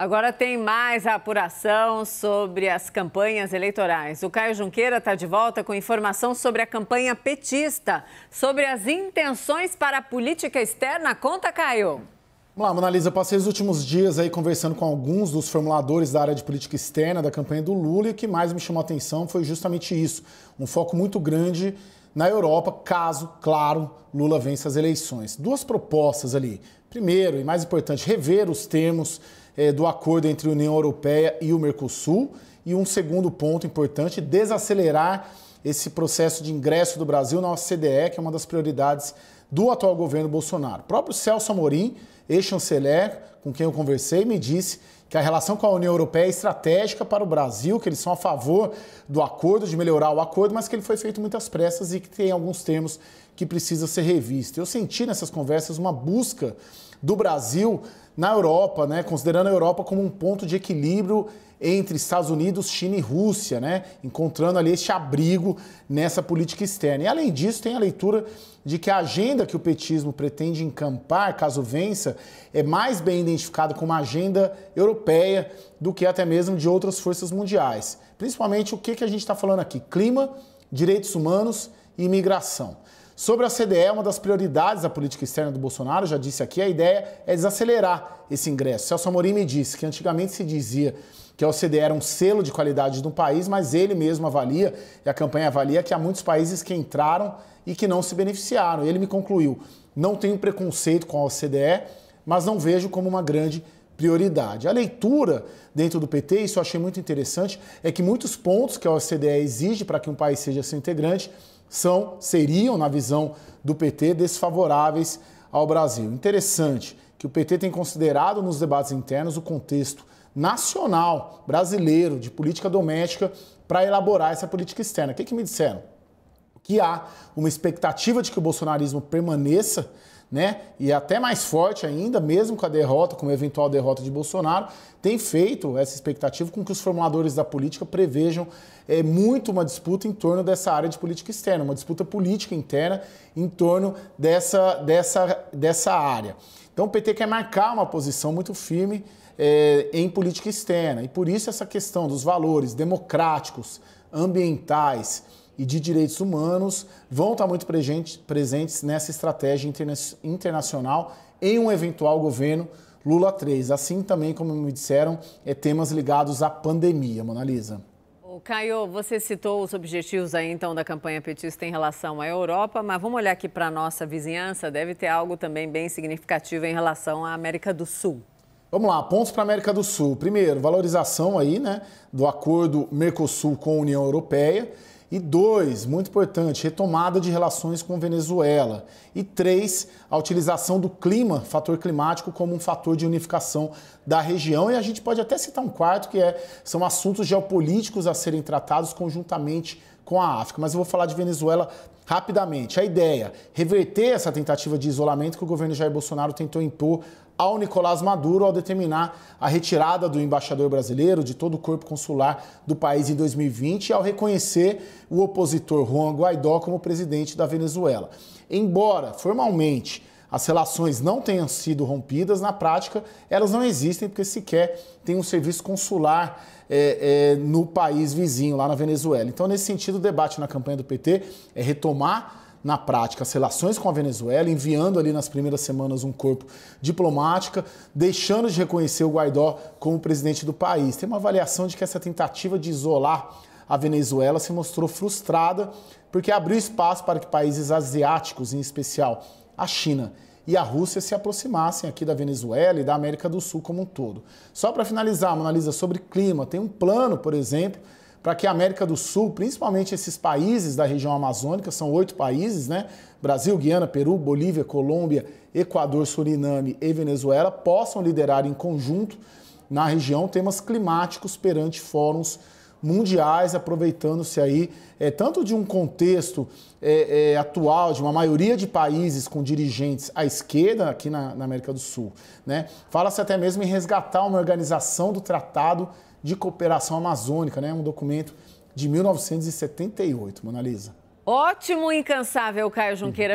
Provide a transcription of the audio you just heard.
Agora tem mais a apuração sobre as campanhas eleitorais. O Caio Junqueira está de volta com informação sobre a campanha petista, sobre as intenções para a política externa. Conta, Caio. Olá, lá, Monalisa, eu passei os últimos dias aí conversando com alguns dos formuladores da área de política externa da campanha do Lula e o que mais me chamou a atenção foi justamente isso, um foco muito grande na Europa, caso, claro, Lula vença as eleições. Duas propostas ali. Primeiro, e mais importante, rever os termos eh, do acordo entre a União Europeia e o Mercosul. E um segundo ponto importante, desacelerar esse processo de ingresso do Brasil na OCDE, que é uma das prioridades do atual governo Bolsonaro. O próprio Celso Amorim, ex-chanceler, com quem eu conversei, me disse que a relação com a União Europeia é estratégica para o Brasil, que eles são a favor do acordo, de melhorar o acordo, mas que ele foi feito muitas pressas e que tem alguns termos que precisam ser revistos. Eu senti nessas conversas uma busca do Brasil na Europa, né, considerando a Europa como um ponto de equilíbrio entre Estados Unidos, China e Rússia, né? encontrando ali este abrigo nessa política externa. E além disso, tem a leitura de que a agenda que o petismo pretende encampar, caso vença, é mais bem identificada como agenda europeia do que até mesmo de outras forças mundiais. Principalmente o que, que a gente está falando aqui: clima, direitos humanos e imigração. Sobre a CDE, uma das prioridades da política externa do Bolsonaro, já disse aqui, a ideia é desacelerar esse ingresso. Celso Amorim me disse que antigamente se dizia que a OCDE era um selo de qualidade de um país, mas ele mesmo avalia, e a campanha avalia, que há muitos países que entraram e que não se beneficiaram. Ele me concluiu: não tenho preconceito com a OCDE, mas não vejo como uma grande prioridade. A leitura dentro do PT, isso eu achei muito interessante, é que muitos pontos que a OCDE exige para que um país seja seu integrante são, seriam, na visão do PT, desfavoráveis ao Brasil. Interessante que o PT tem considerado nos debates internos o contexto nacional brasileiro de política doméstica para elaborar essa política externa. O que, que me disseram? Que há uma expectativa de que o bolsonarismo permaneça né? E é até mais forte ainda, mesmo com a derrota, com a eventual derrota de Bolsonaro, tem feito essa expectativa com que os formuladores da política prevejam é, muito uma disputa em torno dessa área de política externa, uma disputa política interna em torno dessa, dessa, dessa área. Então o PT quer marcar uma posição muito firme é, em política externa. E por isso essa questão dos valores democráticos, ambientais, e de direitos humanos vão estar muito presentes nessa estratégia internacional em um eventual governo Lula 3. Assim também, como me disseram, é temas ligados à pandemia, Mona Lisa. O Caio, você citou os objetivos aí então da campanha petista em relação à Europa, mas vamos olhar aqui para a nossa vizinhança, deve ter algo também bem significativo em relação à América do Sul. Vamos lá, pontos para a América do Sul. Primeiro, valorização aí, né, do acordo Mercosul com a União Europeia. E dois, muito importante, retomada de relações com Venezuela. E três, a utilização do clima, fator climático, como um fator de unificação da região. E a gente pode até citar um quarto, que é, são assuntos geopolíticos a serem tratados conjuntamente com a África. Mas eu vou falar de Venezuela rapidamente. A ideia, reverter essa tentativa de isolamento que o governo Jair Bolsonaro tentou impor ao Nicolás Maduro ao determinar a retirada do embaixador brasileiro de todo o corpo consular do país em 2020 e ao reconhecer o opositor Juan Guaidó como presidente da Venezuela. Embora formalmente as relações não tenham sido rompidas, na prática elas não existem porque sequer tem um serviço consular é, é, no país vizinho, lá na Venezuela. Então, nesse sentido, o debate na campanha do PT é retomar na prática as relações com a Venezuela, enviando ali nas primeiras semanas um corpo diplomático, deixando de reconhecer o Guaidó como presidente do país. Tem uma avaliação de que essa tentativa de isolar a Venezuela se mostrou frustrada porque abriu espaço para que países asiáticos, em especial a China e a Rússia se aproximassem aqui da Venezuela e da América do Sul como um todo. Só para finalizar, analisa sobre clima, tem um plano, por exemplo, para que a América do Sul, principalmente esses países da região amazônica, são oito países, né? Brasil, Guiana, Peru, Bolívia, Colômbia, Equador, Suriname e Venezuela, possam liderar em conjunto na região temas climáticos perante fóruns mundiais, aproveitando-se aí é, tanto de um contexto é, é, atual, de uma maioria de países com dirigentes à esquerda aqui na, na América do Sul. Né? Fala-se até mesmo em resgatar uma organização do Tratado de Cooperação Amazônica, né? um documento de 1978, Monalisa. Ótimo, incansável, Caio Junqueira.